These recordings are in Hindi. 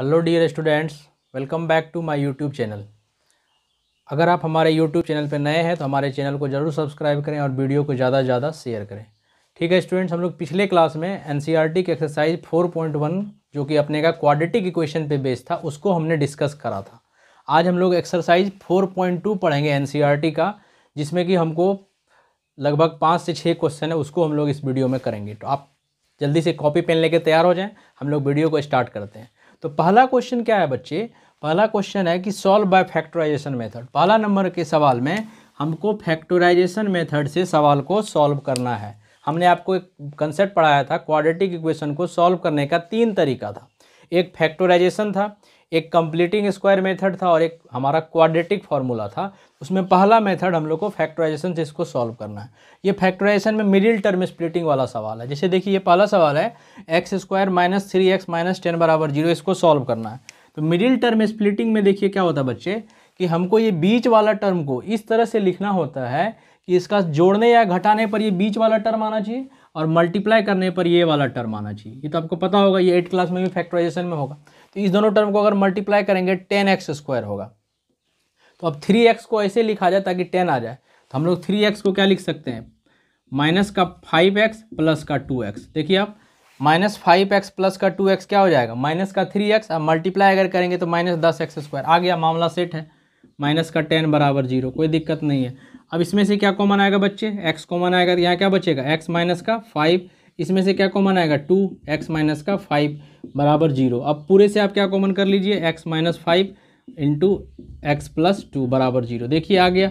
hello dear students welcome back to my YouTube channel अगर आप हमारे यूट्यूब चैनल पर नए हैं तो हमारे चैनल को ज़रूर सब्सक्राइब करें और वीडियो को ज़्यादा से ज़्यादा शेयर करें ठीक है स्टूडेंट्स हम लोग पिछले क्लास में एन e की एक्सरसाइज 4.1 जो कि अपने का क्वाडिटिक इक्वेशन पे बेस्ड था उसको हमने डिस्कस करा था आज हम लोग एक्सरसाइज टू पढ़ेंगे एन e का जिसमें कि हमको लगभग पाँच से छः क्वेश्चन है उसको हम लोग इस वीडियो में करेंगे तो आप जल्दी से कॉपी पेन लेके तैयार हो जाएं हम लोग वीडियो को स्टार्ट करते हैं तो पहला क्वेश्चन क्या है बच्चे पहला क्वेश्चन है कि सॉल्व बाय फैक्टराइजेशन मेथड पहला नंबर के सवाल में हमको फैक्टराइजेशन मेथड से सवाल को सॉल्व करना है हमने आपको एक कंसेप्ट पढ़ाया था क्वाड्रेटिक इक्वेशन को सॉल्व करने का तीन तरीका था एक फैक्टराइजेशन था एक कंप्लीटिंग स्क्वायर मेथड था और एक हमारा क्वाड्रेटिक फार्मूला था उसमें पहला मेथड हम लोग को फैक्टराइजेशन से इसको सॉल्व करना है ये फैक्टराइजेशन में मिडिल टर्म स्प्लिटिंग वाला सवाल है जैसे देखिए ये पहला सवाल है X square minus three X minus ten बराबर जीरो इसको सॉल्व करना है तो मिडिल टर्म स्प्लिटिंग में देखिए क्या होता है बच्चे कि हमको ये बीच वाला टर्म को इस तरह से लिखना होता है कि इसका जोड़ने या घटाने पर ये बीच वाला टर्म आना चाहिए और मल्टीप्लाई करने पर ये वाला टर्म आना चाहिए ये तो आपको पता होगा ये एट क्लास में भी फैक्टराइजेशन में होगा तो इस दोनों टर्म को अगर मल्टीप्लाई करेंगे टेन एक्स स्क्वायर होगा तो अब थ्री एक्स को ऐसे लिखा जाए ताकि टेन आ जाए तो हम लोग थ्री एक्स को क्या लिख सकते हैं माइनस का फाइव एक्स प्लस का टू एक्स देखिए आप माइनस फाइव एक्स प्लस का टू एक्स क्या हो जाएगा माइनस का थ्री एक्स अब मल्टीप्लाई अगर करेंगे तो माइनस दस एक्स स्क्वायर आ गया मामला सेट है माइनस का टेन बराबर जीरो कोई दिक्कत नहीं है अब इसमें से क्या कॉमन आएगा बच्चे एक्स कॉमन आएगा यहाँ क्या बचेगा एक्स माइनस का फाइव इसमें से क्या कॉमन आएगा टू एक्स माइनस का फाइव बराबर जीरो अब पूरे से आप क्या कॉमन कर लीजिए X minus five into X plus two बराबर जीरो देखिए आ गया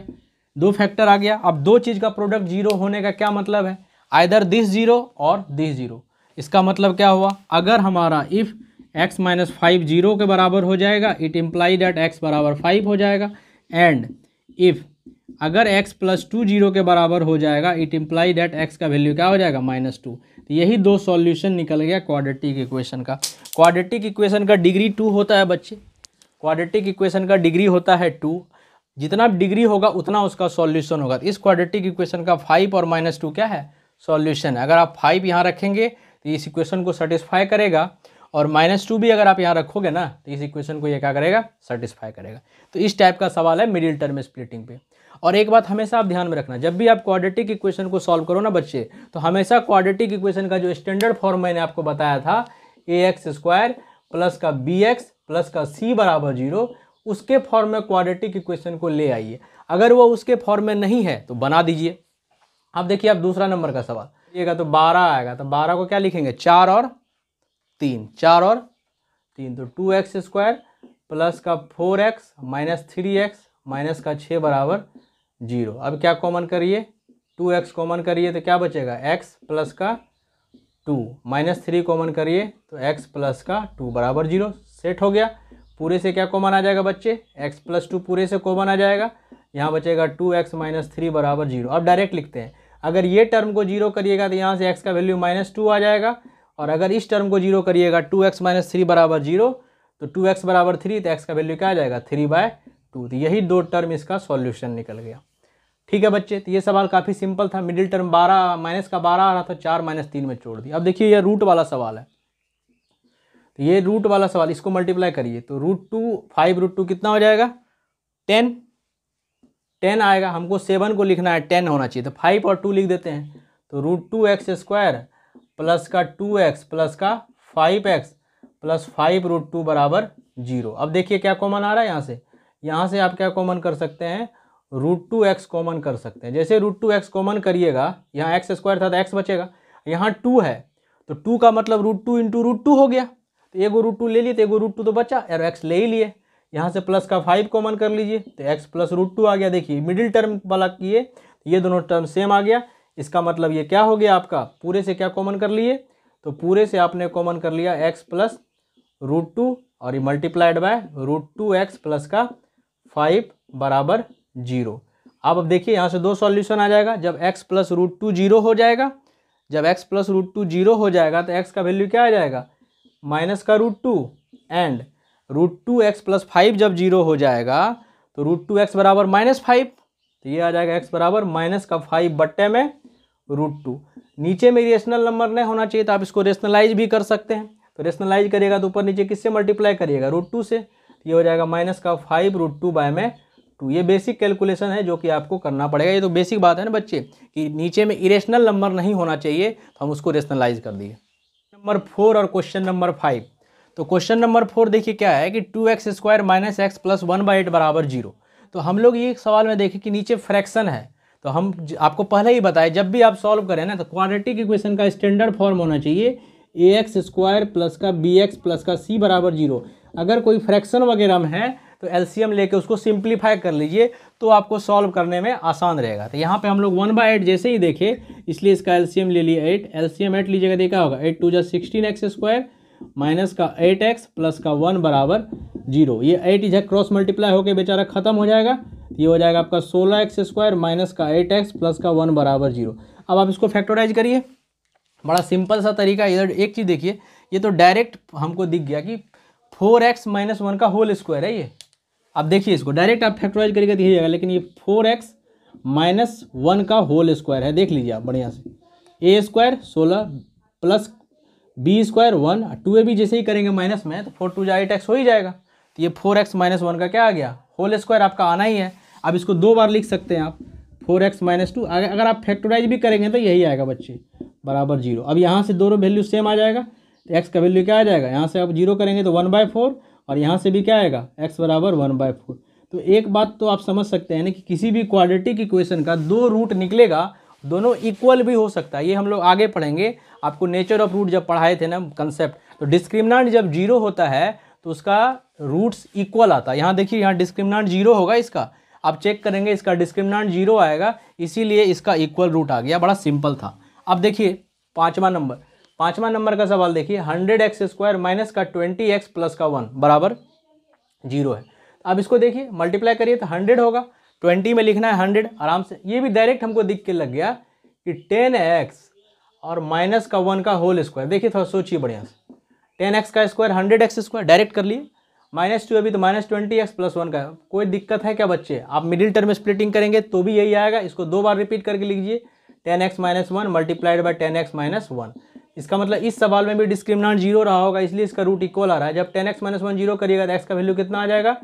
दो फैक्टर आ गया अब दो चीज़ का प्रोडक्ट जीरो होने का क्या मतलब है आइधर दिस जीरो और दिस जीरो इसका मतलब क्या हुआ अगर हमारा if X minus five zero के बराबर हो जाएगा इट इम्प्लाई डैट एक्स बराबर फाइव हो जाएगा एंड इफ़ अगर x प्लस टू जीरो के बराबर हो जाएगा इट इम्प्लाई डैट x का वैल्यू क्या हो जाएगा माइनस टू तो यही दो सॉल्यूशन निकल गया क्वाड्रेटिक इक्वेशन का क्वाड्रेटिक इक्वेशन का डिग्री टू होता है बच्चे क्वाड्रेटिक इक्वेशन का डिग्री होता है टू जितना डिग्री होगा उतना उसका सॉल्यूशन होगा इस क्वाड्रेटिक इक्वेशन का फाइव और माइनस टू क्या है सॉल्यूशन है अगर आप फाइव यहाँ रखेंगे तो इस इक्वेशन को सेटिस्फाई करेगा और माइनस टू भी अगर आप यहाँ रखोगे ना तो इस इक्वेशन को ये क्या करेगा सेटिस्फाई करेगा तो इस टाइप का सवाल है मिडिल टर्म स्प्लिटिंग पे और एक बात हमेशा आप ध्यान में रखना जब भी आप क्वाड्रेटिक इक्वेशन को सॉल्व करो ना बच्चे तो हमेशा क्वाड्रेटिक इक्वेशन का जो स्टैंडर्ड फॉर्म मैंने आपको बताया था ए एक्स स्क्वायर प्लस का बी एक्स प्लस का सी बराबर जीरो उसके फॉर्म में क्वाड्रेटिक इक्वेशन को ले आइए अगर वो उसके फॉर्म में नहीं है तो बना दीजिए अब देखिए आप दूसरा नंबर का सवाल करिएगा तो बारह आएगा तो बारह को क्या लिखेंगे चार और तीन चार और तीन तो टू एक्स स्क्वायर प्लस का four X minus three X minus का छः बराबर जीरो अब क्या कॉमन करिए टू एक्स कॉमन करिए तो क्या बचेगा एक्स प्लस का टू माइनस थ्री कॉमन करिए तो एक्स प्लस का टू बराबर जीरो सेट हो गया पूरे से क्या कॉमन आ जाएगा बच्चे एक्स प्लस टू पूरे से कॉमन आ जाएगा यहाँ बचेगा टू एक्स माइनस थ्री बराबर जीरो अब डायरेक्ट लिखते हैं अगर ये टर्म को जीरो करिएगा तो यहाँ से एक्स का वैल्यू माइनस टू आ जाएगा और अगर इस टर्म को जीरो करिएगा टू एक्स माइनस थ्री बराबर जीरो तो टू एक्स बराबर थ्री तो एक्स का वैल्यू क्या आ जाएगा थ्री बाय टू तो यही दो टर्म इसका सॉल्यूशन निकल गया ठीक है बच्चे तो ये सवाल काफ़ी सिंपल था मिडिल टर्म बारह माइनस का बारह आ रहा था चार माइनस तीन में छोड़ दिया अब देखिए यह रूट वाला सवाल है तो ये रूट वाला सवाल इसको मल्टीप्लाई करिए तो root two five root two कितना हो जाएगा टेन टेन आएगा हमको सेवन को लिखना है टेन होना चाहिए तो फाइव और टू लिख देते हैं तो root two x square plus का टू एक्स प्लस का five X plus five root two बराबर जीरो अब देखिए क्या कॉमन आ रहा है यहाँ से यहाँ से आप क्या कॉमन कर सकते हैं रूट टू एक्स कॉमन कर सकते हैं जैसे रूट टू एक्स कॉमन करिएगा यहाँ एक्स स्क्वायर था तो एक्स बचेगा यहाँ टू है तो टू का मतलब root two into root two हो गया तो गो रूट टू ले लिए तो गो रूट टू तो बचा यार एक्स ले ही लिए यहाँ से प्लस का फाइव कॉमन कर लीजिए तो एक्स प्लस रूट टू आ गया देखिए मिडिल टर्म वाला किए तो ये दोनों टर्म सेम आ गया इसका मतलब ये क्या हो गया आपका पूरे से क्या कॉमन कर लिए तो पूरे से आपने कॉमन कर लिया एक्स प्लस रूट टू और ये multiplied by root two x plus का फाइव बराबर जीरो अब अब देखिए यहाँ से दो सॉल्यूशन आ जाएगा जब x plus root two zero हो जाएगा जब x plus root two zero हो जाएगा तो x का वैल्यू क्या आ जाएगा माइनस का root two and root two x plus five जब जीरो हो जाएगा तो रूट टू एक्स बराबर माइनस फाइव तो ये आ जाएगा एक्स बराबर माइनस का फाइव बट्टे में रूट टू नीचे में रेशनल नंबर नहीं होना चाहिए तो आप इसको रेशनलाइज भी कर सकते हैं तो रेशनलाइज करिएगा तो ऊपर नीचे किससे मल्टीप्लाई करिएगा रूट टू से ये हो जाएगा माइनस का फाइव रूट टू बाय में टू ये बेसिक कैलकुलेशन है जो कि आपको करना पड़ेगा ये तो बेसिक बात है ना बच्चे कि नीचे में इरेशनल नंबर नहीं होना चाहिए तो हम उसको रेशनलाइज कर दिए नंबर फोर और क्वेश्चन नंबर फाइव तो क्वेश्चन नंबर फोर देखिए क्या है कि two x square minus X plus one by eight बराबर जीरो तो हम लोग ये सवाल में देखें कि नीचे फ्रैक्शन है तो हम आपको पहले ही बताएं जब भी आप सॉल्व करें ना तो क्वाड्रेटिक इक्वेशन का स्टैंडर्ड फॉर्म होना चाहिए ए एक्स स्क्वायर प्लस का बी एक्स प्लस का सी बराबर जीरो अगर कोई फ्रैक्शन वगैरह में है तो एलसीएम लेके उसको सिंप्लीफाई कर लीजिए तो आपको सॉल्व करने में आसान रहेगा तो यहाँ पे हम लोग वन बाई एट जैसे ही देखे इसलिए इसका एलसीएम ले लिया एट एलसीएम एट लीजिएगा देखा होगा एट टू जो सिक्सटीन एक्स स्क्वायर माइनस का एट एक्स प्लस का वन बराबर जीरो ये एट इधर क्रॉस मल्टीप्लाई होकर बेचारा खत्म हो जाएगा ये हो जाएगा आपका सोलह एक्स स्क्वायर माइनस का एट एक्स प्लस का वन बराबर जीरो अब आप इसको फैक्टोराइज करिए बड़ा सिंपल सा तरीका इधर एक चीज़ देखिए ये तो डायरेक्ट हमको दिख गया कि फोर एक्स माइनस वन का होल स्क्वायर है ये अब देखिए इसको डायरेक्ट आप फैक्टराइज करके दिखिएगा लेकिन ये फोर एक्स माइनस वन का होल स्क्वायर है देख लीजिए आप बढ़िया से ए स्क्वायर सोलह plus B square one two ए बी जैसे ही करेंगे माइनस में तो फोर टू जा एट एक्स हो ही जाएगा तो ये फोर एक्स माइनस वन का क्या आ गया होल स्क्वायर आपका आना ही है अब इसको दो बार लिख सकते हैं आप फोर एक्स माइनस टू अगर आप फैक्टोराइज भी करेंगे तो यही आएगा बच्चे बराबर जीरो अब यहाँ से दोनों वैल्यू सेम आ जाएगा तो एक्स का वैल्यू क्या आ जाएगा यहाँ से आप जीरो करेंगे तो वन बाय फोर और यहाँ से भी क्या आएगा एक्स बराबर वन बाय फोर तो एक बात तो आप समझ सकते हैं ना कि किसी भी क्वाड्रेटिक इक्वेशन का दो रूट निकलेगा दोनों इक्वल भी हो सकता है ये हम लोग आगे पढ़ेंगे आपको नेचर ऑफ रूट जब पढ़ाए थे ना कंसेप्ट तो डिस्क्रिमिनाट जब जीरो होता है तो उसका रूट्स इक्वल आता है यहाँ देखिए यहाँ डिस्क्रिमिनाट जीरो होगा इसका आप चेक करेंगे इसका डिस्क्रिमिनाट जीरो आएगा इसीलिए इसका इक्वल रूट आ गया बड़ा सिंपल था अब देखिए पाँचवा नंबर पांचवा नंबर का सवाल देखिए हंड्रेड एक्स स्क्वायर माइनस का ट्वेंटी एक्स प्लस का वन बराबर जीरो है अब इसको देखिए मल्टीप्लाई करिए तो हंड्रेड होगा ट्वेंटी में लिखना है हंड्रेड आराम से ये भी डायरेक्ट हमको दिख के लग गया कि टेन एक्स और माइनस का वन का होल स्क्वायर देखिए थोड़ा सोचिए बढ़िया से टेन एक्स का square hundred X square direct कर लिए माइनस टू अभी तो minus twenty X plus one का कोई दिक्कत है क्या बच्चे आप मिडिल टर्म स्प्लिटिंग करेंगे तो भी यही आएगा इसको दो बार रिपीट करके लिखिए ten X minus one multiplied by ten X minus one इसका मतलब इस सवाल में भी डिस्क्रिमिनेंट जीरो रहा होगा इसलिए इसका रूट इक्वल आ रहा है जब ten X minus one zero करिएगा तो एक्स का वैल्यू कितना आ जाएगा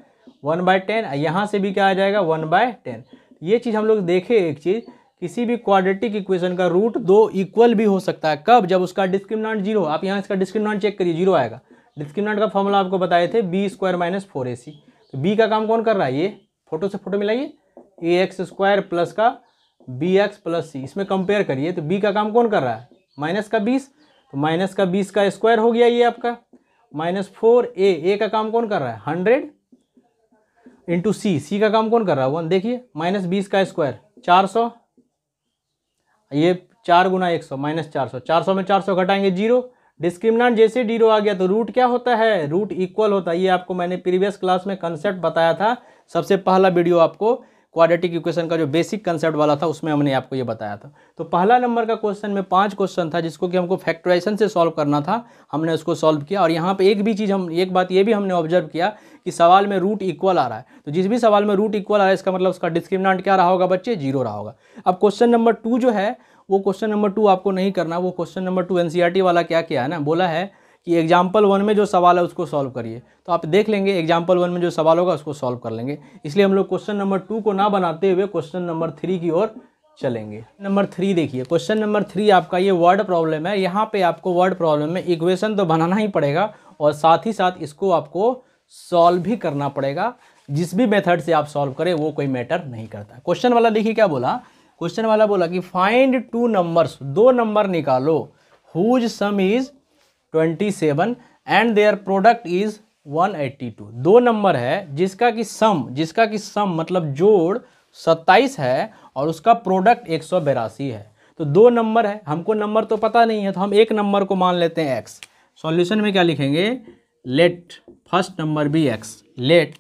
वन बाय टेन यहाँ से भी क्या आ जाएगा वन बाय टेन ये चीज़ हम लोग देखें एक चीज़ किसी भी क्वाड्रेटिक इक्वेशन का रूट दो इक्वल भी हो सकता है कब जब उसका डिस्क्रिमिनेंट जीरो आप यहाँ इसका डिस्क्रिमिनेंट चेक करिए जीरो आएगा डिस्क्रिमिनेंट का फॉर्मूला आपको बताए थे B square minus four A C तो बी का काम कौन कर रहा है ये फोटो से फोटो मिलाइए ए एक्स स्क्वायर प्लस का बी एक्स प्लस सी इसमें कंपेयर करिए तो बी का काम कौन कर रहा है माइनस का बीस तो माइनस का बीस का स्क्वायर हो गया ये आपका माइनस फोर ए ए का काम कौन कर रहा है हंड्रेड इंटू सी सी का काम कौन कर रहा है वन देखिए माइनस बीस का स्क्वायर चार सौ ये चार गुना एक सौ माइनस चार सौ चार सौ में चार सौ घटाएंगे जीरो डिस्क्रिमिनेंट जैसे जीरो आ गया तो रूट क्या होता है रूट इक्वल होता है ये आपको मैंने प्रीवियस क्लास में कंसेप्ट बताया था सबसे पहला वीडियो आपको क्वाड्रेटिक इक्वेशन का जो बेसिक कंसेप्ट वाला था उसमें हमने आपको ये बताया था तो पहला नंबर का क्वेश्चन में पांच क्वेश्चन था जिसको कि हमको फैक्ट्राइजेशन से सॉल्व करना था हमने उसको सॉल्व किया और यहाँ पे एक भी चीज़ हम एक बात ये भी हमने ऑब्जर्व किया कि सवाल में रूट इक्वल आ रहा है तो जिस भी सवाल में रूट इक्वल आ रहा है इसका मतलब उसका डिस्क्रिमिनाट क्या रहा होगा बच्चे जीरो रहा होगा अब क्वेश्चन नंबर टू जो है वो क्वेश्चन नंबर टू आपको नहीं करना वो क्वेश्चन नंबर टू एन वाला क्या किया है ना बोला है कि एग्जाम्पल वन में जो सवाल है उसको सॉल्व करिए तो आप देख लेंगे एग्जाम्पल वन में जो सवाल होगा उसको सॉल्व कर लेंगे इसलिए हम लोग क्वेश्चन नंबर टू को ना बनाते हुए क्वेश्चन नंबर थ्री की ओर चलेंगे नंबर थ्री देखिए क्वेश्चन नंबर थ्री आपका ये वर्ड प्रॉब्लम है यहाँ पे आपको वर्ड प्रॉब्लम में इक्वेशन तो बनाना ही पड़ेगा और साथ ही साथ इसको आपको सॉल्व भी करना पड़ेगा जिस भी मेथड से आप सॉल्व करें वो कोई मैटर नहीं करता क्वेश्चन वाला देखिए क्या बोला क्वेश्चन वाला बोला कि फाइंड टू नंबर्स दो नंबर निकालो whose sum is twenty seven and their product is one eighty two दो नंबर है जिसका कि सम जिसका कि सम मतलब जोड़ सत्ताईस है और उसका प्रोडक्ट एक सौ बेरासी है तो दो नंबर है हमको नंबर तो पता नहीं है तो हम एक नंबर को मान लेते हैं एक्स सॉल्यूशन में क्या लिखेंगे let first number be X let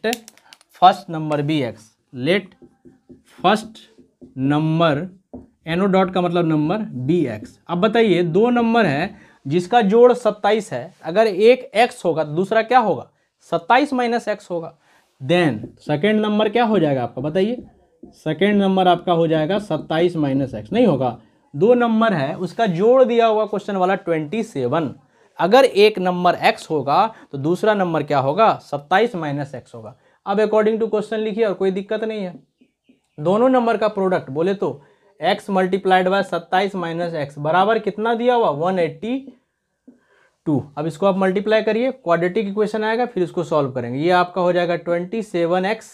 first number be X let first number एनो डॉट का मतलब नंबर बी एक्स अब बताइए दो नंबर है जिसका जोड़ सत्ताईस है अगर एक एक्स होगा तो दूसरा क्या होगा सत्ताईस माइनस एक्स होगा देन सेकेंड नंबर क्या हो जाएगा आपका बताइए सेकेंड नंबर आपका हो जाएगा सत्ताईस माइनस एक्स नहीं होगा दो नंबर है उसका जोड़ दिया हुआ क्वेश्चन वाला ट्वेंटी सेवन अगर एक नंबर एक्स होगा तो दूसरा नंबर क्या होगा सत्ताईस माइनस एक्स होगा अब अकॉर्डिंग टू क्वेश्चन लिखिए और कोई दिक्कत नहीं है दोनों नंबर का प्रोडक्ट बोले तो एक्स मल्टीप्लाइड बाय सत्ताईस माइनस एक्स बराबर कितना दिया हुआ वन एट्टी टू अब इसको आप मल्टीप्लाई करिए क्वाड्रेटिक इक्वेशन आएगा फिर इसको सॉल्व करेंगे ये आपका हो जाएगा ट्वेंटी सेवन एक्स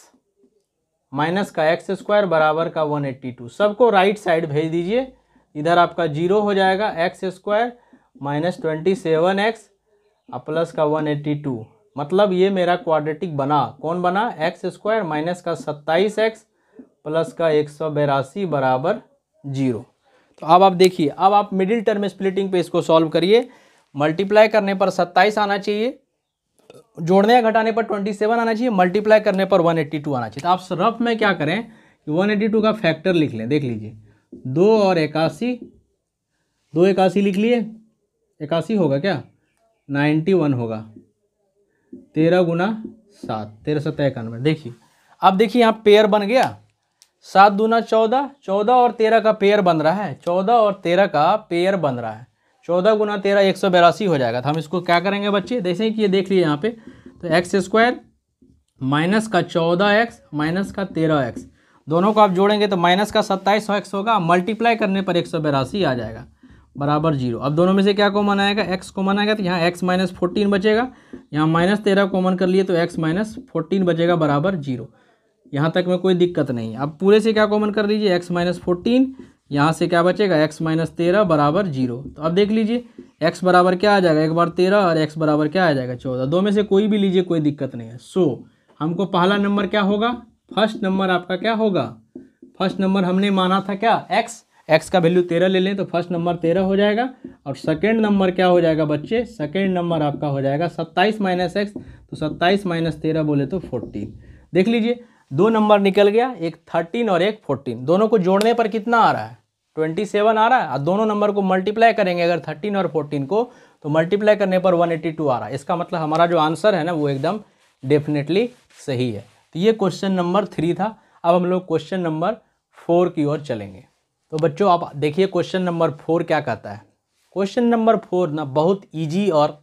माइनस का एक्स स्क्वायर बराबर का वन एट्टी टू सबको राइट साइड भेज दीजिए इधर आपका जीरो हो जाएगा x square minus twenty seven x plus का वन एट्टी टू मतलब ये मेरा क्वाड्रेटिक बना कौन बना एक्स स्क्वायर माइनस का सत्ताईस एक्स प्लस का एक सौ बराबर जीरो तो अब आप देखिए अब आप मिडिल टर्म स्प्लिटिंग पे इसको सॉल्व करिए मल्टीप्लाई करने पर सत्ताईस आना चाहिए जोड़ने या घटाने पर ट्वेंटी सेवन आना चाहिए मल्टीप्लाई करने पर वन एट्टी टू आना चाहिए तो आप रफ में क्या करें कि वन एट्टी टू का फैक्टर लिख लें देख लीजिए दो और इक्यासी दो इक्यासी लिख लिए इक्यासी होगा क्या नाइन्टी वन होगा तेरह गुना सात तेरह सौ देखिए अब देखिए यहाँ पेयर बन गया सात दूना चौदह चौदह और तेरह का पेयर बन रहा है चौदह और तेरह का पेयर बन रहा है चौदह गुना तेरह एक सौ बेरासी हो जाएगा तो हम इसको क्या करेंगे बच्चे जैसे कि ये देख लिए यहाँ पे तो एक्स स्क्वायर माइनस का चौदह एक्स माइनस का तेरह एक्स दोनों को आप जोड़ेंगे तो माइनस का सत्ताईस सौ एक्स होगा मल्टीप्लाई करने पर एक सौ बेरासी आ जाएगा बराबर जीरो अब दोनों में से क्या कॉमन आएगा एक्स कॉमन आएगा तो यहाँ एक्स माइनस फोर्टीन बचेगा यहाँ माइनस तेरह कॉमन कर लिए तो एक्स माइनस फोर्टीन बचेगा बराबर जीरो यहाँ तक में कोई दिक्कत नहीं अब पूरे से क्या कॉमन कर लीजिए एक्स माइनस फोर्टीन यहाँ से क्या बचेगा एक्स माइनस तेरह बराबर जीरो तो अब देख लीजिए एक्स बराबर क्या आ जाएगा एक बार तेरह और एक्स बराबर क्या आ जाएगा चौदह दो में से कोई भी लीजिए कोई दिक्कत नहीं है सो so, हमको पहला नंबर क्या होगा फर्स्ट नंबर आपका क्या होगा फर्स्ट नंबर हमने माना था क्या एक्स एक्स का वैल्यू तेरह ले लें तो फर्स्ट नंबर तेरह हो जाएगा और सेकेंड नंबर क्या हो जाएगा बच्चे सेकेंड नंबर आपका हो जाएगा सत्ताईस माइनस एक्स तो सत्ताईस माइनस तेरह बोले तो फोर्टीन देख लीजिए दो नंबर निकल गया एक थर्टीन और एक फोर्टीन दोनों को जोड़ने पर कितना आ रहा है ट्वेंटी सेवन आ रहा है और दोनों नंबर को मल्टीप्लाई करेंगे अगर थर्टीन और फोर्टीन को तो मल्टीप्लाई करने पर वन एट्टी टू आ रहा है इसका मतलब हमारा जो आंसर है ना वो एकदम डेफिनेटली सही है तो ये क्वेश्चन नंबर थ्री था अब हम लोग क्वेश्चन नंबर फोर की ओर चलेंगे तो बच्चों आप देखिए क्वेश्चन नंबर फोर क्या कहता है क्वेश्चन नंबर फोर ना बहुत ईजी और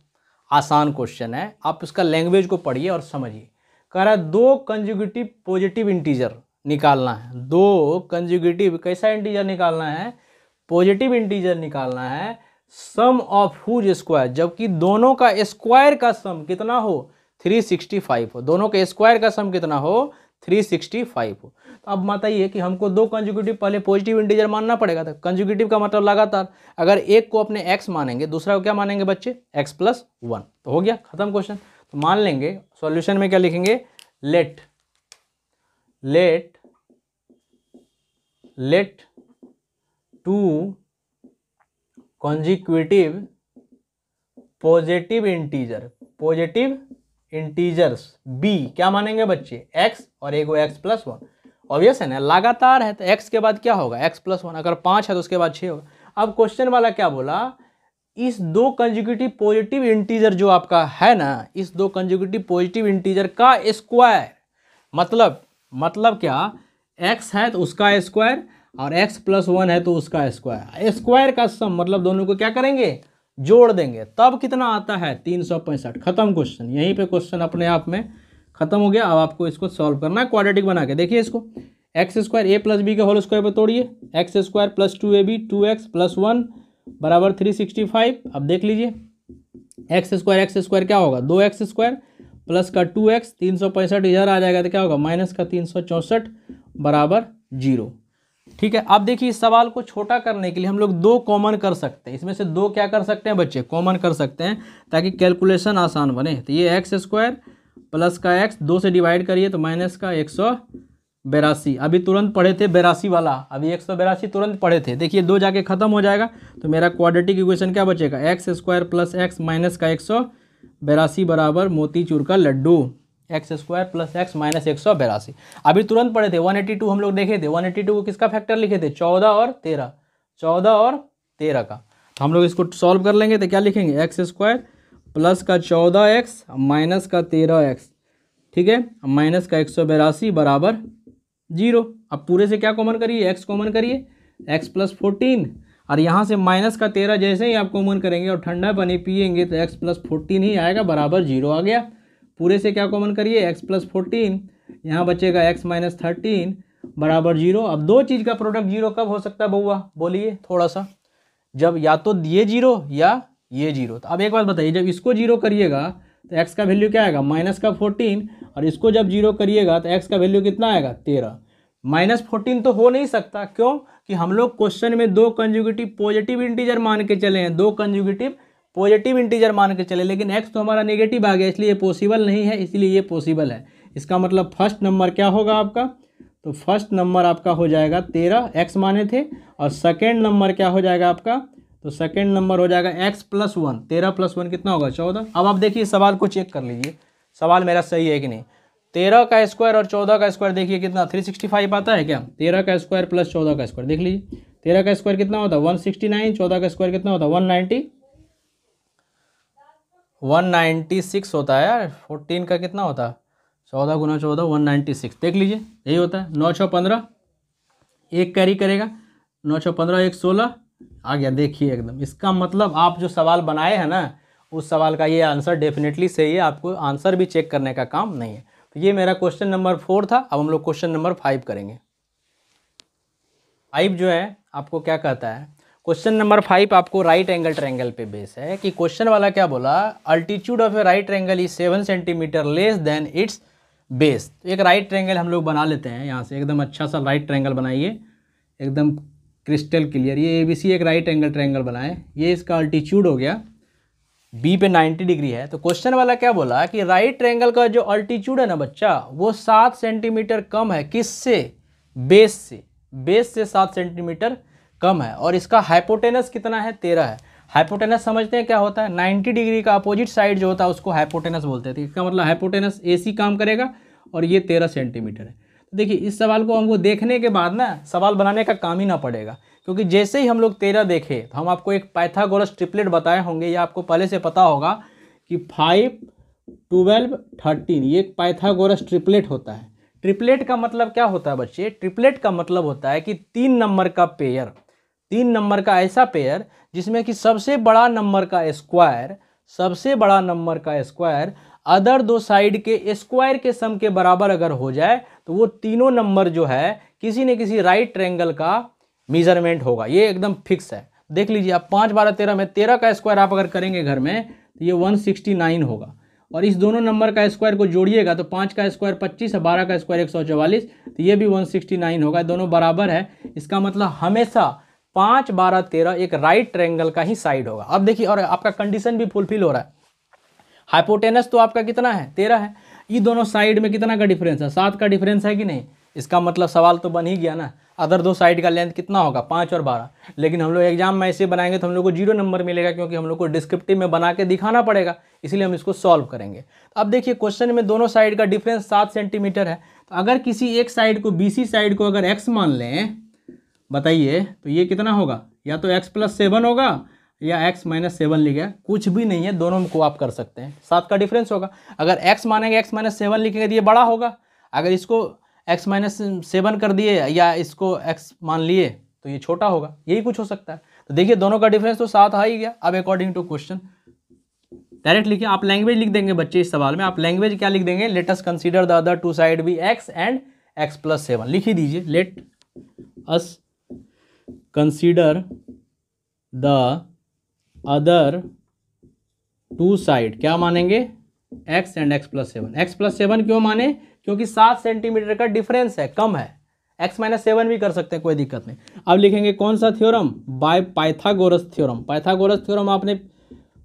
आसान क्वेश्चन है आप उसका लैंग्वेज को पढ़िए और समझिए कह रहा है दो कंजुगेटिव पॉजिटिव इंटीजर निकालना है दो कंजुगेटिव कैसा इंटीजर निकालना है पॉजिटिव इंटीजर निकालना है सम ऑफ हुज स्क्वायर जबकि दोनों का स्क्वायर का सम कितना हो 365 हो दोनों के स्क्वायर का सम कितना हो 365 हो तो अब बताइए कि हमको दो कंजुगेटिव पहले पॉजिटिव इंटीजर मानना पड़ेगा था कंजुगेटिव का मतलब लगातार अगर एक को अपने एक्स मानेंगे दूसरा को क्या मानेंगे बच्चे एक्स प्लस वन तो हो गया खत्म क्वेश्चन तो मान लेंगे सॉल्यूशन में क्या लिखेंगे let let let two consecutive positive integer positive integers be क्या मानेंगे बच्चे एक्स और एक वो एक्स प्लस वन ऑब्वियस है ना लगातार है तो एक्स के बाद क्या होगा एक्स प्लस वन अगर पाँच है तो उसके बाद छः होगा अब क्वेश्चन वाला क्या बोला इस दो कंजुकेटिव पॉजिटिव इंटीजर जो आपका है ना इस दो कंजुकेटिव पॉजिटिव इंटीजर का स्क्वायर मतलब मतलब क्या एक्स है तो उसका स्क्वायर और एक्स प्लस वन है तो उसका स्क्वायर स्क्वायर का सम मतलब दोनों को क्या करेंगे जोड़ देंगे तब कितना आता है तीन सौ पैंसठ खत्म क्वेश्चन यहीं पे क्वेश्चन अपने आप में खत्म हो गया अब आपको इसको सॉल्व करना है क्वाड्रेटिक बना के देखिए इसको x square a plus b के होल स्क्वायर पर तोड़िए एक्स स्क्वायर प्लस टू ए b two x plus one बराबर थ्री सिक्सटी फाइव अब देख लीजिए एक्स स्क्वायर एक्स स्क्वायर क्या होगा दो एक्स स्क्वायर प्लस का टू एक्स तीन सौ पैंसठ इधर आ जाएगा तो क्या होगा माइनस का तीन सौ चौंसठ बराबर जीरो ठीक है अब देखिए इस सवाल को छोटा करने के लिए हम लोग दो कॉमन कर सकते हैं इसमें से दो क्या कर सकते हैं बच्चे कॉमन कर सकते हैं ताकि कैलकुलेशन आसान बने तो ये एक्स स्क्वायर प्लस का एक्स दो से डिवाइड करिए तो माइनस का एक सौ बेरासी अभी तुरंत पढ़े थे बेरासी वाला अभी एक सौ बेरासी तुरंत पढ़े थे देखिए दो जाके ख़त्म हो जाएगा तो मेरा क्वाड्रेटिक इक्वेशन क्या बचेगा x square plus x minus का एक सौ बेरासी बराबर मोतीचूर का लड्डू x square plus x minus एक सौ बेरासी अभी तुरंत पढ़े थे वन एटी टू हम लोग देखे थे वन एटी टू को किसका फैक्टर लिखे थे चौदह और तेरह चौदह और तेरह का तो हम लोग इसको सॉल्व कर लेंगे तो क्या लिखेंगे एक्स स्क्वायर प्लस का चौदह एक्स माइनस का तेरह एक्स ठीक है माइनस का एक सौ बेरासी बराबर जीरो अब पूरे से क्या कॉमन करिए एक्स कॉमन करिए एक्स प्लस फोर्टीन और यहाँ से माइनस का तेरह जैसे ही आप कॉमन करेंगे और ठंडा पानी पिएंगे तो एक्स प्लस फोर्टीन ही आएगा बराबर जीरो आ गया पूरे से क्या कॉमन करिए एक्स प्लस फोर्टीन यहाँ बचेगा एक्स माइनस थर्टीन बराबर जीरो अब दो चीज़ का प्रोडक्ट जीरो कब हो सकता है बउआ बोलिए थोड़ा सा जब या तो ये जीरो या ये जीरो तो अब एक बात बताइए जब इसको जीरो करिएगा तो एक्स का वैल्यू क्या आएगा माइनस का फोर्टीन और इसको जब जीरो करिएगा तो एक्स का वैल्यू कितना आएगा तेरह माइनस फोर्टीन तो हो नहीं सकता क्यों कि हम लोग क्वेश्चन में दो कंजुगेटिव पॉजिटिव इंटीजर मान के चले हैं दो कंजुगेटिव पॉजिटिव इंटीजर मान के चले लेकिन एक्स तो हमारा नेगेटिव आ गया इसलिए ये पॉसिबल नहीं है इसलिए ये पॉसिबल है इसका मतलब फर्स्ट नंबर क्या होगा आपका तो फर्स्ट नंबर आपका हो जाएगा तेरह एक्स माने थे और सेकेंड नंबर क्या हो जाएगा आपका तो सेकेंड नंबर हो जाएगा एक्स प्लस वन तेरह प्लस वन कितना होगा चौदह अब आप देखिए सवाल को चेक कर लीजिए सवाल मेरा सही है कि नहीं तेरह का स्क्वायर और चौदह का स्क्वायर देखिए कितना थ्री सिक्सटी फाइव आता है क्या तेरह का स्क्वायर प्लस चौदह का स्क्वायर देख लीजिए तेरह का स्क्वायर कितना होता है वन सिक्सटी नाइन चौदह का स्क्वायर कितना होता है one ninety one ninety six होता है यार फोर्टीन का कितना होता है चौदह गुना चौदह वन नाइन्टी सिक्स देख लीजिए यही होता है नौ छः पंद्रह एक कैरी करेगा नौ छः पंद्रह एक सोलह आ गया देखिए एकदम इसका मतलब आप जो सवाल बनाए हैं ना उस सवाल का ये आंसर डेफिनेटली सही है आपको आंसर भी चेक करने का काम नहीं है तो ये मेरा क्वेश्चन नंबर फोर था अब हम लोग क्वेश्चन नंबर फाइव करेंगे फाइव जो है आपको क्या कहता है क्वेश्चन नंबर फाइव आपको राइट एंगल ट्रैंगल पे बेस है कि क्वेश्चन वाला क्या बोला altitude of a right triangle is seven centimeter less than its base एक राइट ट्रैंगल हम लोग बना लेते हैं यहाँ से एकदम अच्छा सा राइट ट्रैंगल बनाइए एकदम क्रिस्टल क्लियर ये ए बी सी एक राइट एंगल ट्रायंगल बनाए ये इसका अल्टीट्यूड हो गया बी पे 90 डिग्री है तो क्वेश्चन वाला क्या बोला कि राइट ट्रायंगल का जो अल्टीट्यूड है ना बच्चा वो सात सेंटीमीटर कम है किस से बेस से बेस से सात सेंटीमीटर कम है और इसका हाइपोटेनस कितना है तेरह है हाइपोटेनस समझते हैं क्या होता है 90 डिग्री का अपोजिट साइड जो होता है उसको हाइपोटेनस बोलते हैं तो इसका मतलब हाइपोटेनस ए काम करेगा और ये तेरह सेंटीमीटर है देखिए इस सवाल को हमको देखने के बाद ना सवाल बनाने का काम ही ना पड़ेगा क्योंकि जैसे ही हम लोग तेरह देखे तो हम आपको एक पैथागोरस ट्रिपलेट बताए होंगे या आपको पहले से पता होगा कि फाइव ट्वेल्व थर्टीन ये एक पैथागोरस ट्रिपलेट होता है ट्रिपलेट का मतलब क्या होता है बच्चे ट्रिपलेट का मतलब होता है कि तीन नंबर का पेयर तीन नंबर का ऐसा पेयर जिसमें कि सबसे बड़ा नंबर का स्क्वायर सबसे बड़ा नंबर का स्क्वायर अदर दो साइड के स्क्वायर के सम के बराबर अगर हो जाए तो वो तीनों नंबर जो है किसी न किसी राइट ट्रेंगल का मेजरमेंट होगा ये एकदम फिक्स है देख लीजिए आप पाँच बारह तेरह में तेरह का स्क्वायर आप अगर करेंगे घर में तो ये वन सिक्सटी नाइन होगा और इस दोनों नंबर का स्क्वायर को जोड़िएगा तो पाँच का स्क्वायर पच्चीस और बारह का स्क्वायर एक सौ चवालीस तो ये भी वन सिक्सटी नाइन होगा दोनों बराबर है इसका मतलब हमेशा पाँच बारह तेरह एक राइट ट्रेंगल का ही साइड होगा अब देखिए और आपका कंडीशन भी फुलफिल हो रहा है हाइपोटेनस तो आपका कितना है तेरह है ये दोनों साइड में कितना का डिफरेंस है सात का डिफरेंस है कि नहीं इसका मतलब सवाल तो बन ही गया ना अदर दो साइड का लेंथ कितना होगा पाँच और बारह लेकिन हम लोग एग्जाम में ऐसे बनाएंगे तो हम लोग को जीरो नंबर मिलेगा क्योंकि हम लोग को डिस्क्रिप्टिव में बना के दिखाना पड़ेगा इसलिए हम इसको सॉल्व करेंगे तो अब देखिए क्वेश्चन में दोनों साइड का डिफरेंस सात सेंटीमीटर है तो अगर किसी एक साइड को बी साइड को अगर एक्स मान लें बताइए तो ये कितना होगा या तो एक्स प्लस सेवन होगा या एक्स माइनस सेवन लिखे कुछ भी नहीं है दोनों को आप कर सकते हैं सात का डिफरेंस होगा अगर एक्स मानेंगे एक्स माइनस सेवन लिखेंगे तो ये बड़ा होगा अगर इसको एक्स माइनस सेवन कर दिए या इसको एक्स मान लिए तो ये छोटा होगा यही कुछ हो सकता है तो देखिए दोनों का डिफरेंस तो साथ आ ही गया अब अकॉर्डिंग टू क्वेश्चन डायरेक्ट लिखिए आप लैंग्वेज लिख देंगे बच्चे इस सवाल में आप लैंग्वेज क्या लिख देंगे let's consider the other two side be x and x plus seven लिख ही दीजिए let us consider the other two side क्या मानेंगे x and x plus seven x plus seven क्यों माने क्योंकि सात सेंटीमीटर का डिफरेंस है कम है एक्स माइनस सेवन भी कर सकते हैं कोई दिक्कत नहीं अब लिखेंगे कौन सा theorem by Pythagoras theorem Pythagoras theorem आपने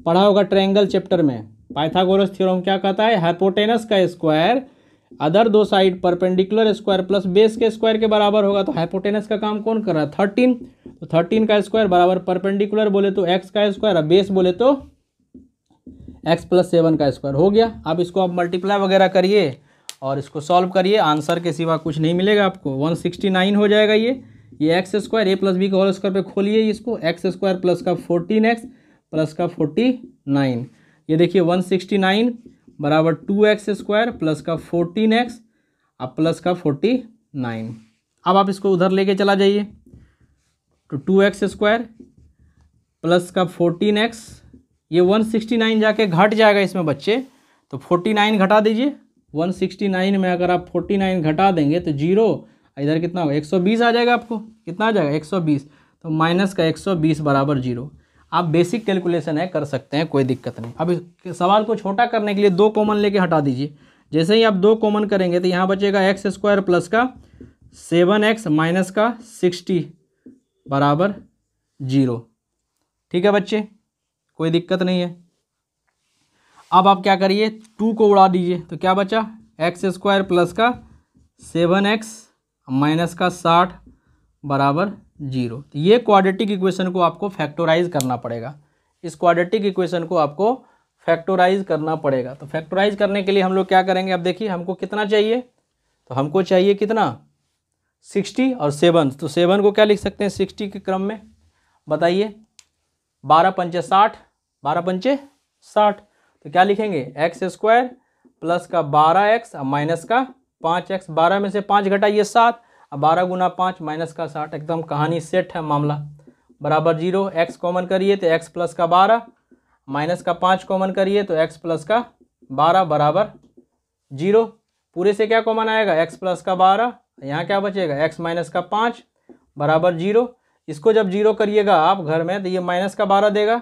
पढ़ा होगा ट्रायंगल चैप्टर में पाइथागोरस थ्योरम क्या कहता है हाइपोटेनस का स्क्वायर अदर दो side perpendicular square plus base के स्क्वायर के बराबर होगा तो हाइपोटेनस का काम कौन कर रहा है थर्टीन तो थर्टीन का स्क्वायर बराबर परपेंडिकुलर बोले तो एक्स का स्क्वायर और बेस बोले तो एक्स प्लस सेवन का स्क्वायर हो गया अब इसको आप मल्टीप्लाई वगैरह करिए और इसको सॉल्व करिए आंसर के सिवा कुछ नहीं मिलेगा आपको वन सिक्सटी नाइन हो जाएगा ये ये x square a plus b का होल स्क्वायर पे खोलिए इसको एक्स स्क्वायर प्लस का फोर्टीन एक्स प्लस का फोर्टी नाइन ये देखिए वन सिक्सटी नाइन बराबर टू एक्स स्क्वायर प्लस का फोर्टीन एक्स और प्लस का फोर्टी नाइन अब आप इसको उधर लेके चला जाइए तो टू एक्स स्क्वायर प्लस का फोर्टीन एक्स ये वन सिक्सटी नाइन जाके घट जाएगा इसमें बच्चे तो फोर्टी नाइन घटा दीजिए वन सिक्सटी नाइन में अगर आप फोर्टी नाइन घटा देंगे तो जीरो इधर कितना होगा एक सौ बीस आ जाएगा आपको कितना आ जाएगा एक सौ बीस तो माइनस का एक सौ बीस बराबर जीरो आप बेसिक कैलकुलेशन है कर सकते हैं कोई दिक्कत नहीं अब सवाल को छोटा करने के लिए दो कॉमन लेके हटा दीजिए जैसे ही आप दो कॉमन करेंगे तो यहाँ बचेगा एक्स स्क्वायर प्लस का सेवन एक्स माइनस का सिक्सटी बराबर जीरो ठीक है बच्चे कोई दिक्कत नहीं है अब आप क्या करिए टू को उड़ा दीजिए तो क्या बचा एक्स स्क्वायर प्लस का सेवन एक्स माइनस का साठ बराबर जीरो तो ये क्वाड्रेटिक इक्वेशन को आपको फैक्टोराइज करना पड़ेगा इस क्वाड्रेटिक इक्वेशन को आपको फैक्टोराइज करना पड़ेगा तो फैक्टोराइज करने के लिए हम लोग क्या करेंगे अब देखिए हमको कितना चाहिए तो हमको चाहिए कितना सिक्सटी और सेवन तो सेवन को क्या लिख सकते हैं सिक्सटी के क्रम में बताइए बारह पंचे साठ बारह पंचे साठ तो क्या लिखेंगे एक्स स्क्वायर प्लस का बारह एक्स और माइनस का पाँच एक्स बारह में से पाँच घटाइए सात अब बारह गुना पाँच माइनस का साठ एकदम कहानी सेट है मामला बराबर जीरो एक्स कॉमन करिए तो एक्स प्लस का बारह माइनस का पाँच कॉमन करिए तो एक्स प्लस का बारह बराबर जीरो पूरे से क्या कॉमन आएगा एक्स प्लस का बारह यहाँ क्या बचेगा एक्स माइनस का पाँच बराबर जीरो इसको जब जीरो करिएगा आप घर में तो ये माइनस का बारह देगा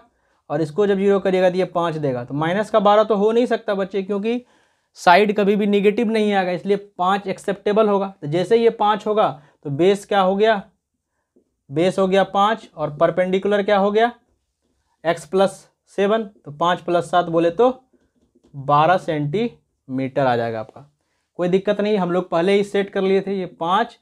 और इसको जब जीरो करिएगा तो ये पाँच देगा तो माइनस का बारह तो हो नहीं सकता बच्चे क्योंकि साइड कभी भी निगेटिव नहीं आएगा इसलिए पाँच एक्सेप्टेबल होगा तो जैसे ये पाँच होगा तो बेस क्या हो गया बेस हो गया पाँच और परपेंडिकुलर क्या हो गया एक्स प्लस सेवन तो पाँच प्लस सात बोले तो बारह सेंटीमीटर आ जाएगा आपका कोई दिक्कत नहीं हम लोग पहले ही सेट कर लिए थे ये पाँच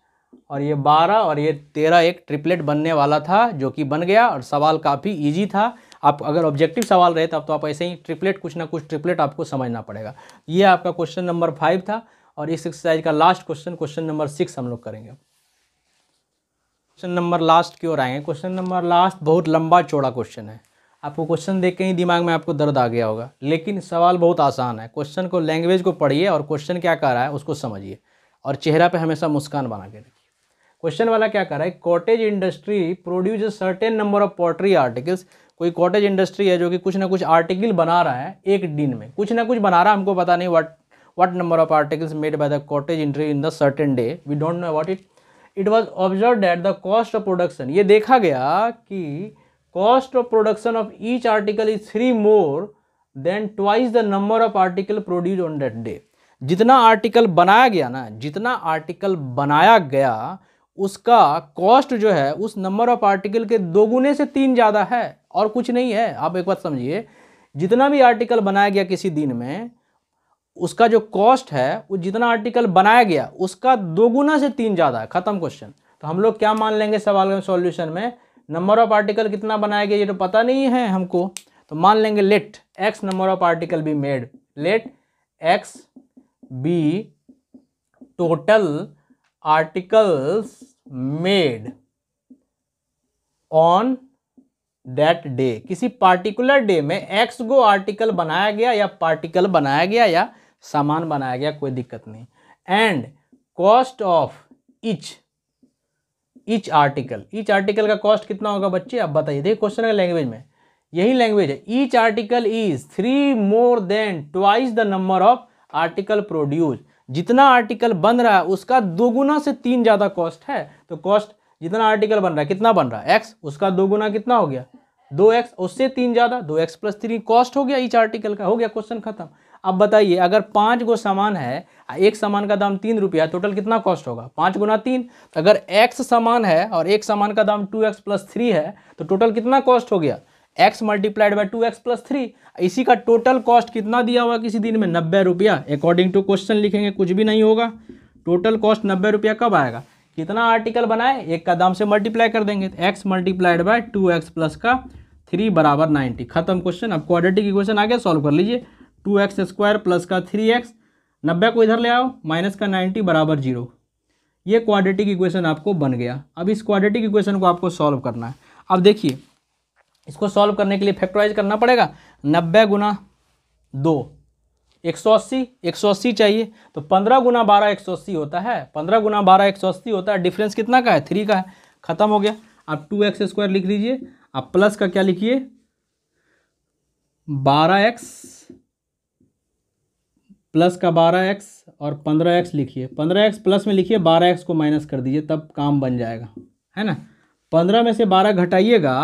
और ये बारह और ये तेरह एक ट्रिपलेट बनने वाला था जो कि बन गया और सवाल काफ़ी ईजी था आप अगर ऑब्जेक्टिव सवाल रहे तब तो आप ऐसे ही ट्रिपलेट कुछ ना कुछ ट्रिपलेट आपको समझना पड़ेगा ये आपका क्वेश्चन नंबर फाइव था और इस एक्सरसाइज का last question question number six हम लोग करेंगे क्वेश्चन नंबर लास्ट की ओर आएंगे क्वेश्चन नंबर लास्ट बहुत लंबा चौड़ा क्वेश्चन है आपको क्वेश्चन देख के ही दिमाग में आपको दर्द आ गया होगा लेकिन सवाल बहुत आसान है क्वेश्चन को लैंग्वेज को पढ़िए और क्वेश्चन क्या कर रहा है उसको समझिए और चेहरा पे हमेशा मुस्कान बना के रखिए क्वेश्चन वाला क्या कर रहा है cottage industry produce certain number of pottery articles कोई कॉटेज इंडस्ट्री है जो कि कुछ ना कुछ आर्टिकल बना रहा है एक दिन में कुछ ना कुछ बना रहा है हमको पता नहीं what what number of articles made by the cottage industry in the certain day we don't know about it it was observe at the cost of production ये देखा गया कि cost of production of each article is three more than twice the number of article produce on that day जितना आर्टिकल बनाया गया ना जितना आर्टिकल बनाया गया उसका कॉस्ट जो है उस नंबर ऑफ आर्टिकल के दोगुने से तीन ज़्यादा है और कुछ नहीं है आप एक बात समझिए जितना भी आर्टिकल बनाया गया किसी दिन में उसका जो कॉस्ट है वो जितना आर्टिकल बनाया गया उसका दोगुना से तीन ज़्यादा है ख़त्म क्वेश्चन तो हम लोग क्या मान लेंगे सवाल के सॉल्यूशन में नंबर ऑफ आर्टिकल कितना बनाया गया ये तो पता नहीं है हमको तो मान लेंगे let x number of article be made let x be total articles made on that day किसी पार्टिकुलर डे में एक्स गो आर्टिकल बनाया गया या पार्टिकल बनाया गया या सामान बनाया गया कोई दिक्कत नहीं and cost of each each article each article का कॉस्ट कितना होगा बच्चे आप बताइए देखिए क्वेश्चन है लैंग्वेज में यही लैंग्वेज है each article is three more than twice the number of article produce जितना आर्टिकल बन रहा है उसका दोगुना से तीन ज़्यादा कॉस्ट है तो कॉस्ट जितना आर्टिकल बन रहा है कितना बन रहा है एक्स उसका दोगुना कितना हो गया दो एक्स उससे तीन ज़्यादा दो एक्स प्लस थ्री कॉस्ट हो गया ईच आर्टिकल का हो गया क्वेश्चन खत्म अब बताइए अगर पाँच गो सामान है एक सामान का दाम तीन रुपया टोटल कितना कॉस्ट होगा पाँच गुना तीन तो अगर एक्स सामान है और एक सामान का दाम टू एक्स प्लस थ्री है तो टोटल कितना कॉस्ट हो गया x multiplied by two x plus three इसी का टोटल कॉस्ट कितना दिया हुआ किसी दिन में नब्बे रुपया अकॉर्डिंग टू क्वेश्चन लिखेंगे कुछ भी नहीं होगा टोटल कॉस्ट नब्बे रुपया कब आएगा कितना आर्टिकल बनाए एक का दाम से मल्टीप्लाई कर देंगे तो x multiplied by two x plus का थ्री बराबर नाइन्टी खत्म क्वेश्चन अब क्वाड्रेटिक इक्वेशन आ गया सॉल्व कर लीजिए टू एक्स स्क्वायर प्लस का थ्री एक्स नब्बे को इधर ले आओ माइनस का नाइन्टी बराबर जीरो ये क्वाड्रेटिक इक्वेशन आपको बन गया अब इस क्वाड्रेटिक इक्वेशन को आपको सॉल्व करना है अब देखिए इसको सॉल्व करने के लिए फैक्टराइज करना पड़ेगा नब्बे गुना दो एक सौ अस्सी एक सौ अस्सी चाहिए तो पंद्रह गुना बारह एक सौ अस्सी होता है पंद्रह गुना बारह एक सौ अस्सी होता है डिफरेंस कितना का है थ्री का है खत्म हो गया आप टू एक्स स्क्वायर लिख लीजिए आप प्लस का क्या लिखिए बारह एक्स प्लस का बारह एक्स और पंद्रह एक्स लिखिए पंद्रह एक्स प्लस में लिखिए बारह एक्स को माइनस कर दीजिए तब काम बन जाएगा है ना पंद्रह में से बारह घटाइएगा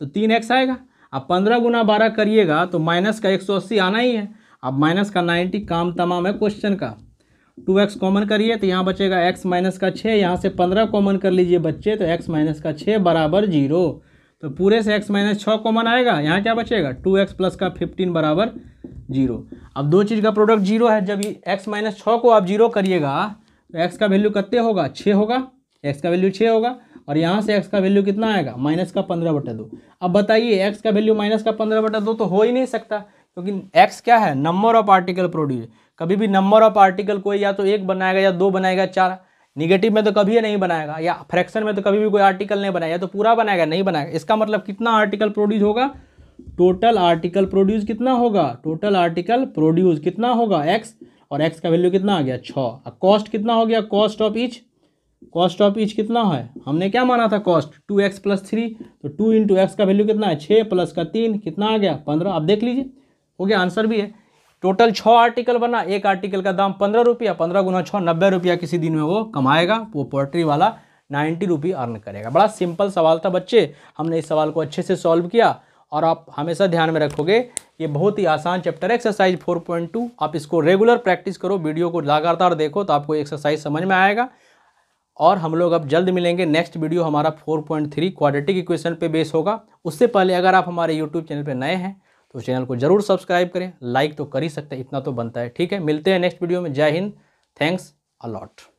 तो तीन एक्स आएगा आप पंद्रह गुना बारह करिएगा तो माइनस का एक सौ अस्सी आना ही है अब माइनस का नाइन्टी काम तमाम है क्वेश्चन का टू एक्स कॉमन करिए तो यहाँ बचेगा एक्स माइनस का छः यहाँ से पंद्रह कॉमन कर लीजिए बच्चे तो एक्स माइनस का छः बराबर जीरो तो पूरे से एक्स माइनस छः कॉमन आएगा यहाँ क्या बचेगा टू एक्स प्लस का फिफ्टीन बराबर जीरो अब दो चीज़ का प्रोडक्ट जीरो है जब एक्स माइनस छः को आप जीरो करिएगा तो एक्स का वैल्यू कितने होगा छः होगा एक्स का वैल्यू छः होगा और यहाँ से एक्स का वैल्यू कितना आएगा माइनस का पंद्रह बटा दो अब बताइए एक्स का वैल्यू माइनस का पंद्रह बटा दो तो हो ही नहीं सकता क्योंकि एक्स क्या है नंबर ऑफ आर्टिकल प्रोड्यूस कभी भी नंबर ऑफ आर्टिकल कोई या तो एक बनाएगा या दो बनाएगा चार निगेटिव में तो कभी नहीं बनाएगा या फ्रैक्शन में तो कभी भी कोई आर्टिकल नहीं बनाएगा तो पूरा बनाएगा नहीं बनाएगा इसका मतलब कितना आर्टिकल प्रोड्यूस होगा टोटल आर्टिकल प्रोड्यूस कितना होगा टोटल आर्टिकल प्रोड्यूस कितना होगा एक्स और एक्स का वैल्यू कितना आ गया छः कॉस्ट कितना हो गया cost of each cost of each कितना है हमने क्या माना था cost two x plus three तो टू इंटू एक्स का वैल्यू कितना है छः प्लस का तीन कितना आ गया पंद्रह आप देख लीजिए हो गया आंसर भी है टोटल छः आर्टिकल बना एक आर्टिकल का दाम पंद्रह रुपया पंद्रह गुना छः नब्बे रुपया किसी दिन में वो कमाएगा वो पोल्ट्री वाला नाइन्टी रुपी अर्न करेगा बड़ा सिंपल सवाल था बच्चे हमने इस सवाल को अच्छे से सॉल्व किया और आप हमेशा ध्यान में रखोगे ये बहुत ही आसान चैप्टर है एक्सरसाइज 4.2 आप इसको रेगुलर प्रैक्टिस करो वीडियो को लगातार देखो तो आपको एक्सरसाइज समझ में आएगा और हम लोग अब जल्द मिलेंगे नेक्स्ट वीडियो हमारा 4.3 क्वाड्रेटिक इक्वेशन पे बेस होगा उससे पहले अगर आप हमारे यूट्यूब चैनल पर नए हैं तो चैनल को जरूर सब्सक्राइब करें लाइक तो कर ही सकते हैं इतना तो बनता है ठीक है मिलते हैं नेक्स्ट वीडियो में जय हिंद थैंक्स अलॉट